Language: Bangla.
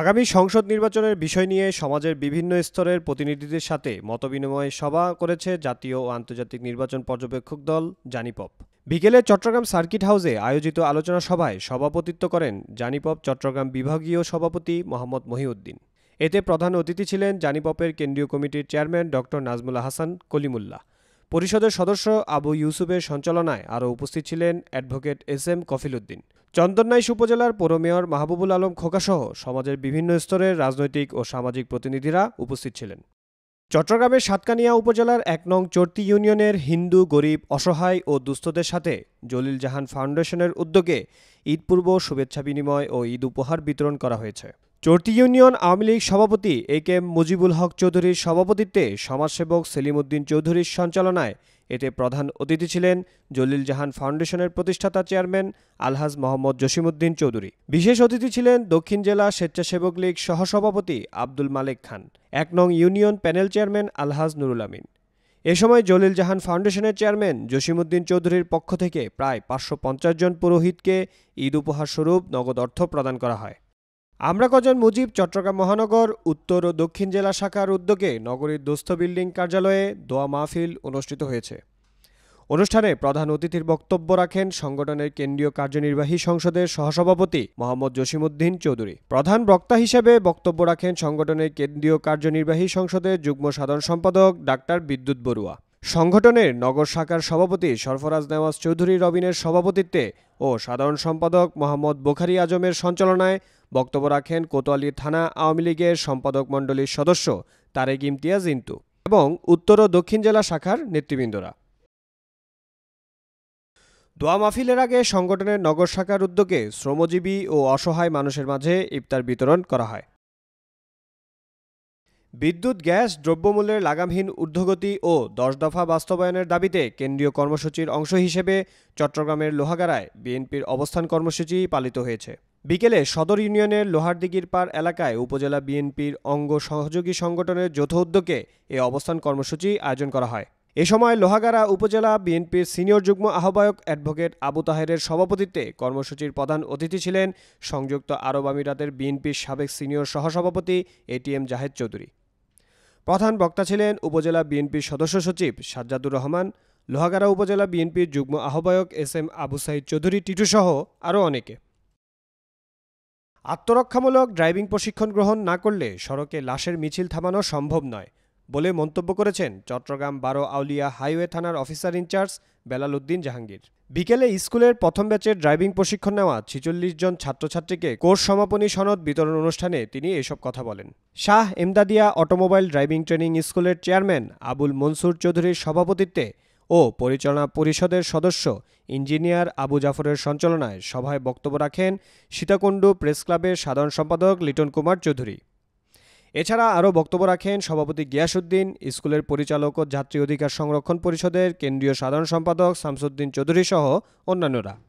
আগামী সংসদ নির্বাচনের বিষয় নিয়ে সমাজের বিভিন্ন স্তরের প্রতিনিধিদের সাথে মতবিনিময় সভা করেছে জাতীয় ও আন্তর্জাতিক নির্বাচন পর্যবেক্ষক দল জানিপপ বিকেলে চট্টগ্রাম সার্কিট হাউসে আয়োজিত আলোচনা সভায় সভাপতিত্ব করেন জানিপপ চট্টগ্রাম বিভাগীয় সভাপতি মোহাম্মদ মহিউদ্দিন এতে প্রধান অতিথি ছিলেন জানিপপের কেন্দ্রীয় কমিটির চেয়ারম্যান ডক্টর নাজমুল হাসান কলিমুল্লাহ পরিষদের সদস্য আবু ইউসুফের সঞ্চালনায় আরও উপস্থিত ছিলেন advocate S M Kafil Uddin Chandanaish উপজেলার পৌর মেয়র মাহবুবুল আলম খোকাসহ সমাজের বিভিন্ন স্তরের রাজনৈতিক ও সামাজিক প্রতিনিধিরা উপস্থিত ছিলেন চট্টগ্রামের সাতকানিয়া উপজেলার এক নং চর্তি ইউনিয়নের হিন্দু গরিব অসহায় ও দুস্থদের সাথে জলিল জাহান ফাউন্ডেশনের উদ্যোগে ঈদপূর্ব শুভেচ্ছা বিনিময় ও ঈদ উপহার বিতরণ করা হয়েছে চর্তি ইউনিয়ন আওয়ামী লীগ সভাপতি এ কে এম মুজিবুল হক চৌধুরীর সভাপতিত্বে সমাজসেবক সেলিম উদ্দিন চৌধুরীর সঞ্চালনায় এতে প্রধান অতিথি ছিলেন জলিল জাহান ফাউন্ডেশনের প্রতিষ্ঠাতা চেয়ারম্যান আলহাজ মোহাম্মদ জসিমুদ্দিন চৌধুরী বিশেষ অতিথি ছিলেন দক্ষিণ জেলা স্বেচ্ছাসেবক লীগ সহসভাপতি আব্দুল মালেক খান এক নং union panel chairman Alhaj Nurul Amin এ সময় জলিল জাহান ফাউন্ডেশনের চেয়ারম্যান জসিমুদ্দিন চৌধুরীর পক্ষ থেকে প্রায় পাঁচশো জন পুরোহিতকে ঈদ উপহার স্বরূপ নগদ অর্থ প্রদান করা হয় আমরা কজন মুজিব চট্টগ্রাম মহানগর উত্তর ও দক্ষিণ জেলা শাখার উদ্যোগে নগরীর দোস্ত বিল্ডিং কার্যালয়ে দোয়া মাহফিল অনুষ্ঠিত হয়েছে অনুষ্ঠানে প্রধান অতিথির বক্তব্য রাখেন সংগঠনের কেন্দ্রীয় কার্যনির্বাহী সংসদের সহসভাপতি মোহাম্মদ জসিমুদ্দিন চৌধুরী প্রধান বক্তা হিসেবে বক্তব্য রাখেন সংগঠনের কেন্দ্রীয় কার্যনির্বাহী সংসদের যুগ্ম সাধারণ সম্পাদক ডাক্তার বিদ্যুৎ বড়ুয়া সংগঠনের নগর শাখার সভাপতি সরফরাজ নেওয়াজ চৌধুরী রবিনের সভাপতিত্বে ও সাধারণ সম্পাদক মোহাম্মদ বোখারি আজমের সঞ্চালনায় বক্তব্য রাখেন কোতোয়ালি থানা আওয়ামী লীগের সম্পাদক মণ্ডলীর সদস্য তারেক ইমতিয়াজ ইন্তু এবং উত্তর ও দক্ষিণ জেলা শাখার নেতৃবৃন্দরা দোয়া মাহফিলের আগে সংগঠনের নগর শাখার উদ্যোগে শ্রমজীবী ও অসহায় মানুষের মাঝে ইফতার বিতরণ করা হয় বিদ্যুৎ গ্যাস দ্রব্যমূল্যের লাগামহীন ঊর্ধ্বগতি ও দশ দফা বাস্তবায়নের দাবিতে কেন্দ্রীয় কর্মসূচির অংশ হিসেবে চট্টগ্রামের লোহাগাড়ায় বিএনপির অবস্থান কর্মসূচি পালিত হয়েছে বিকেলে সদর ইউনিয়নের লোহারদিঘির পাড় এলাকায় উপজেলা বিএনপির অঙ্গ সহযোগী সংগঠনের যৌথ উদ্যোগে এ অবস্থান কর্মসূচি আয়োজন করা হয় এ সময় লোহাগাড়া উপজেলা বিএনপির সিনিয়র যুগ্ম আহ্বায়ক অ্যাডভোকেট আবু তাহেরের সভাপতিত্বে কর্মসূচির প্রধান অতিথি ছিলেন সংযুক্ত আরব আমিরাতের বিএনপির সাবেক সিনিয়র সহসভাপতি এটিএম জাহেদ চৌধুরী প্রধান বক্তা ছিলেন উপজেলা বিএনপির সদস্য সচিব সাজ্জাদুর রহমান লোহাগাড়া উপজেলা বিএনপির যুগ্ম আহ্বায়ক এস এম আবু সাইদ চৌধুরী টিটুসহ আরও অনেকে আত্মরক্ষামূলক ড্রাইভিং প্রশিক্ষণ গ্রহণ না করলে সড়কে লাশের মিছিল থামানো সম্ভব নয় বলে মন্তব্য করেছেন চট্টগ্রাম বারো আউলিয়া হাইওয়ে থানার অফিসার ইনচার্জ বেলাল উদ্দিন জাহাঙ্গীর বিকেলে স্কুলের প্রথম ব্যাচের ড্রাইভিং প্রশিক্ষণ নেওয়া ছিচল্লিশ জন ছাত্রছাত্রীকে কোর্স সমাপনী সনদ বিতরণ অনুষ্ঠানে তিনি এসব কথা বলেন Shah Emdadia automobile driving training স্কুলের চেয়ারম্যান আবুল মনসুর চৌধুরীর সভাপতিত্বে ও পরিচালনা পরিষদের সদস্য ইঞ্জিনিয়ার আবু জাফরের সঞ্চালনায় সভায় বক্তব্য রাখেন সীতাকুণ্ডু প্রেস ক্লাবের সাধারণ সম্পাদক লিটন কুমার চৌধুরী এছাড়া আরও বক্তব্য রাখেন সভাপতি গিয়াসুদ্দিন স্কুলের পরিচালক ও যাত্রী অধিকার সংরক্ষণ পরিষদের কেন্দ্রীয় সাধারণ সম্পাদক শামসুদ্দিন চৌধুরী সহ অন্যান্যরা